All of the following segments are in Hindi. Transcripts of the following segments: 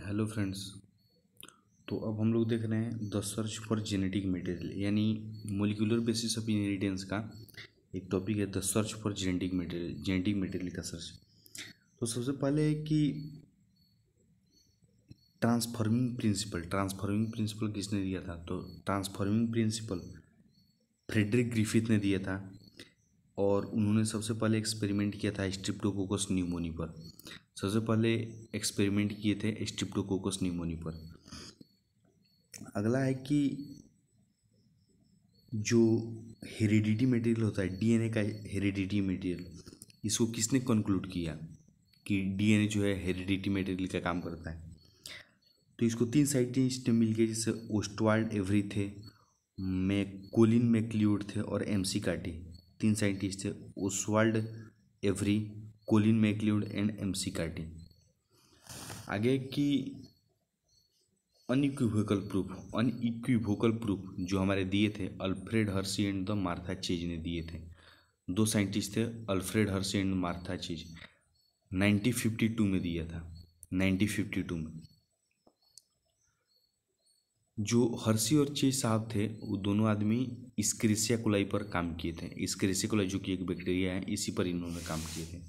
हेलो फ्रेंड्स तो अब हम लोग देख रहे हैं the search for genetic material यानी मोलिकुलर बेसिस ऑफ इनहेरिटेंस का एक टॉपिक है the search for genetic material genetic material का सर्च तो सबसे पहले है कि ट्रांसफॉर्मिंग प्रिंसिपल ट्रांसफॉर्मिंग प्रिंसिपल किसने दिया था तो ट्रांसफॉर्मिंग प्रिंसिपल फ्रेडरिक ग्रिफिथ ने दिया था और उन्होंने सबसे पहले एक्सपेरिमेंट किया था स्ट्रिप्टोकोकस न्यूमोनी पर सबसे पहले एक्सपेरिमेंट किए थे स्ट्रिप्टोकोकस न्यूमोनी पर अगला है कि जो हेरिडिटी मटेरियल होता है डीएनए का हेरिडिटी मटेरियल इसको किसने कंक्लूड किया कि डीएनए जो है हेरिडिटी मटेरियल का काम करता है तो इसको तीन साइंटिस्ट ने गए जैसे ओस्टवाल्ड एवरी थे मैक कोलिन मैकलियोड थे और एमसी काटी तीन साइंटिस्ट थे Oswald Avery Colin MacLeod and McCarty आगे की अनइक्विवोकल प्रूफ अनइक्विवोकल प्रूफ जो हमारे दिए थे Alfred Hershey and the Martha Chase ने दिए थे दो साइंटिस्ट थे Alfred Hershey and Martha Chase 1952 में दिया था 1952 में जो हर्सी और चेज साहब थे वो दोनों आदमी इसक्रेसिया कोलाई पर काम किए थे इसक्रेसिया कोलाई जो कि एक बैक्टीरिया है इसी पर इन्होंने काम किए थे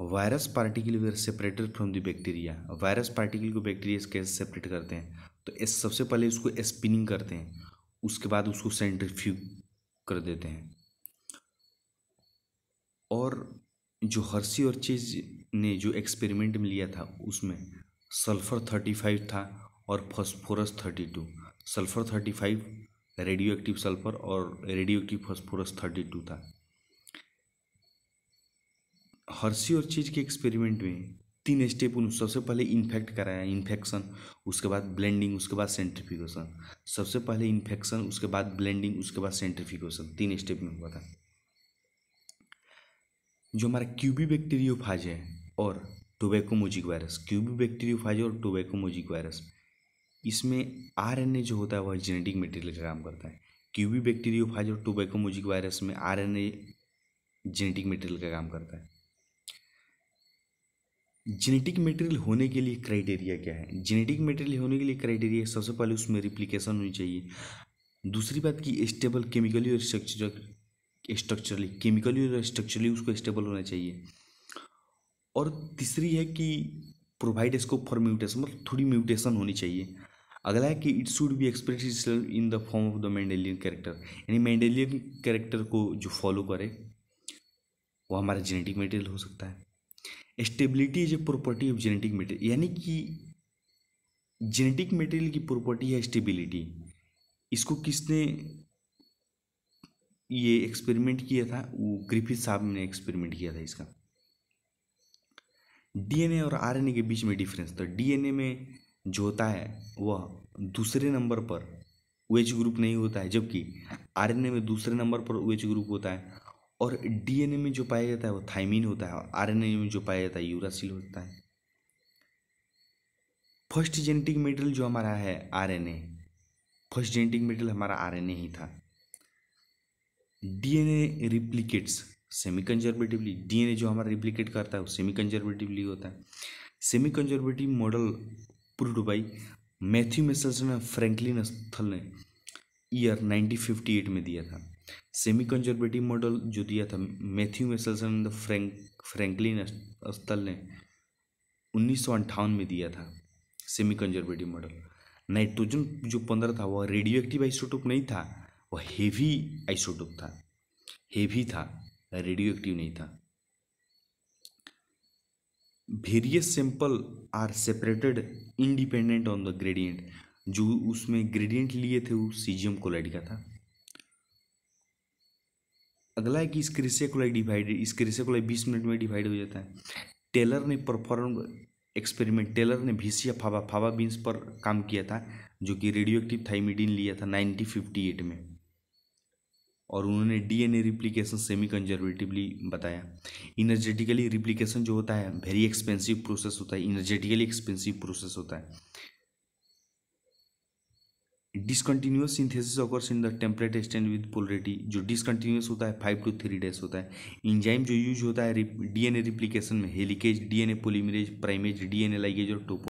virus particle were separated from the bacteria virus particle को बैक्टीरिया कैसे सेपरेट करते हैं तो इस सबसे पहले उसको स्पिनिंग करते हैं उसके बाद उसको सेंट्रीफ्यूग कर देते हैं और जो हर्सी और चीज ने जो एक्सपेरिमेंट में लिया था उसमें सल्फर थर्टी फाइव था और phosphorus thirty two sulphur thirty five radio active sulphur और radio active phosphorus thirty two था सी और चीज के एक्सपेरिमेंट में तीन स्टेप उन सबसे पहले इन्फेक्ट कराया इन्फेक्शन उसके बाद ब्लेंडिंग उसके बाद सेंट्रिफिकेशन सबसे पहले इन्फेक्शन उसके बाद ब्लेंडिंग उसके बाद सेंट्रिफिकेशन तीन स्टेप में हुआ था जो हमारा क्यूबी बैक्टीरियोफाज है और टोबैकोमोजिक वायरस क्यूबी बैक्टीरियोफाज और टोबैकोमोजिक वायरस इसमें आरएनए जो होता है वह जेनेटिक मटेरियल का काम करता है क्यूबी बैक्टीरियोफाज और टोबैकोमोजिक वायरस में आरएनए जेनेटिक मटेरियल का काम करता है जेनेटिक मटेरियल होने के लिए क्राइटेरिया क्या है जेनेटिक मटेरियल होने के लिए क्राइटेरिया सबसे पहले उसमें रिप्लिकेशन होनी चाहिए दूसरी बात कि स्टेबल केमिकली और स्ट्रक्चर स्ट्रक्चरली केमिकली और स्ट्रक्चरली उसको स्टेबल होना चाहिए और तीसरी है कि प्रोवाइड स्कोप फॉर म्यूटेशन मतलब थोड़ी म्यूटेशन होनी चाहिए अगला है कि it should be express in the form of the Mendelian character यानी मैंडेलियन कैरेक्टर को जो फॉलो करे वो हमारा जेनेटिक मटेरियल हो सकता है stability is a property of genetic material यानी कि जेनेटिक मटेरियल की प्रॉपर्टी है स्टेबिलिटी इसको किसने ये एक्सपेरिमेंट किया था वो ग्रिफिथ साहब ने एक्सपेरिमेंट किया था इसका डीएनए और आरएनए के बीच में डिफरेंस तो डीएनए में जो होता है वह दूसरे नंबर पर वेज ग्रुप नहीं होता है जबकि आरएनए में दूसरे नंबर पर ओएच ग्रुप होता है और डीएनए में जो पाया जाता है वो थाइमिन होता है और आरएनए में जो पाया जाता है यूरासिल होता है फर्स्ट जेनेटिक मेटेरियल जो हमारा है आरएनए फर्स्ट जेनेटिक मेटेरियल हमारा आरएनए ही था DNA replicates semi conservatively DNA जो हमारा रिप्लिकेट करता है वो सेमी कंजर्वेटिवली होता है semi conservative model prove by Matthew Meselson ने फ्रेंकलिन स्थल ने ईयर 1958 में दिया था सेमी कंजर्वेटिव मॉडल जो दिया था Matthew Meselson the Frank Franklin Stahl ने उन्नीस में दिया था सेमी कंजर्वेटिव मॉडल नाइट्रोजन जो पंद्रह था वह रेडियो एक्टिव आइसोटोप नहीं था वह हेवी आइसोटोप था हेवी था रेडियो एक्टिव नहीं था various sample are separated independent on the gradient जो उसमें ग्रेडियंट लिए थे वो सीजियम कोलाइड का था अगला है कि इस क्रिसेकुलाई डिवाइडेड इस क्रिसेकुलाई बीस मिनट में डिवाइड हो जाता है टेलर ने परफॉर्म एक्सपेरिमेंट टेलर ने भीसिया फावा फावा बीन्स पर काम किया था जो कि रेडियो एक्टिव थाइमिडीन लिया था नाइनटीन फिफ्टी एट में और उन्होंने डीएनए रिप्लिकेशन सेमी कंजर्वेटिवली बताया इनर्जेटिकली रिप्लिकेशन जो होता है वेरी एक्सपेंसिव प्रोसेस होता है इनर्जेटिकली एक्सपेंसिव प्रोसेस होता है discontinuous synthesis occurs in the template extend with polarity जो डिसकंटिन्यूस होता है फाइव टू थ्री डेज होता है इंजाइम जो यूज होता है डीएनए रिप्लीकेशन में helicase DNA polymerase primase DNA ligase और टोपो